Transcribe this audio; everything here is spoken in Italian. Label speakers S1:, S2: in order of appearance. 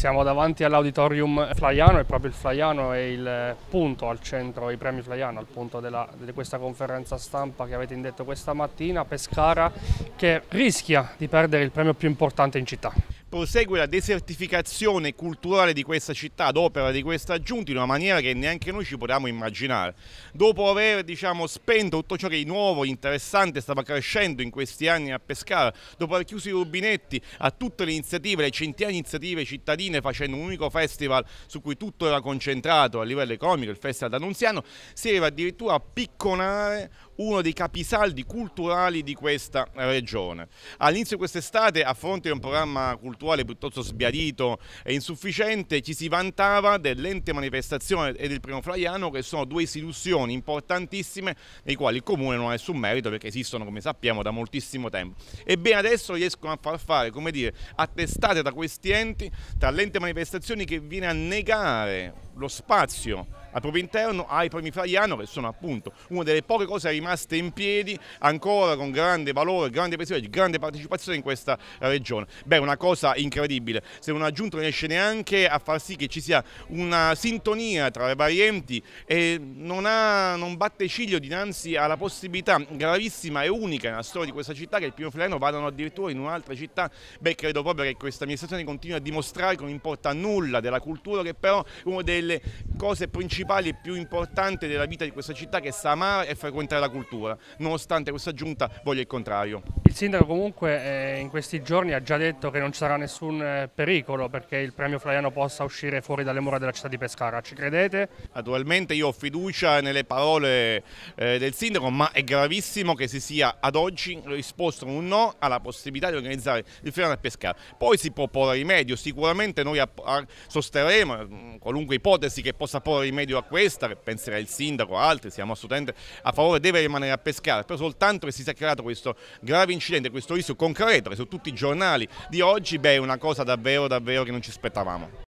S1: Siamo davanti all'auditorium Flaiano e proprio il Flaiano è il punto al centro, i premi Flaiano, al punto della, di questa conferenza stampa che avete indetto questa mattina, Pescara, che rischia di perdere il premio più importante in città prosegue la
S2: desertificazione culturale di questa città ad opera di questa giunta in una maniera che neanche noi ci potevamo immaginare. Dopo aver diciamo, spento tutto ciò che di nuovo interessante stava crescendo in questi anni a Pescara, dopo aver chiuso i rubinetti a tutte le iniziative, le centinaia di iniziative cittadine facendo un unico festival su cui tutto era concentrato a livello economico, il Festival d'Annunziano, si arriva addirittura a picconare uno dei capisaldi culturali di questa regione. All'inizio di quest'estate, a fronte di un programma culturale contrattuale piuttosto sbiadito e insufficiente, ci si vantava dell'ente manifestazione e del primo Flaiano che sono due istituzioni importantissime nei quali il comune non ha nessun merito perché esistono come sappiamo da moltissimo tempo. Ebbene adesso riescono a far fare, come dire, attestate da questi enti, tra l'ente manifestazioni che viene a negare lo spazio al proprio interno ai primi Fraiano che sono appunto una delle poche cose rimaste in piedi ancora con grande valore, grande prestigio, grande partecipazione in questa regione. Beh, una cosa incredibile, se non ha giunto riesce neanche a far sì che ci sia una sintonia tra le vari enti e non, ha, non batte ciglio dinanzi alla possibilità gravissima e unica nella storia di questa città che il primo Fraiano vadano addirittura in un'altra città. Beh, credo proprio che questa amministrazione continui a dimostrare che non importa nulla della cultura che però è una delle cose principali principali e più importante della vita di questa città che è sa amare e frequentare la cultura, nonostante questa giunta voglia il contrario.
S1: Il sindaco comunque eh, in questi giorni ha già detto che non ci sarà nessun eh, pericolo perché il premio Flaiano possa uscire fuori dalle mura della città di Pescara, ci credete? Naturalmente
S2: io ho fiducia nelle parole eh, del sindaco ma è gravissimo che si sia ad oggi risposto un no alla possibilità di organizzare il Flaiano a Pescara. Poi si può porre rimedio, sicuramente noi sosterremo mm, qualunque ipotesi che possa porre rimedio a questa, che penserà il sindaco, altri, siamo assolutamente a favore, deve rimanere a Pescara, però soltanto che si sia creato questo grave incidente incidente, questo rischio concreto, su tutti i giornali di oggi, beh è una cosa davvero davvero che non ci aspettavamo.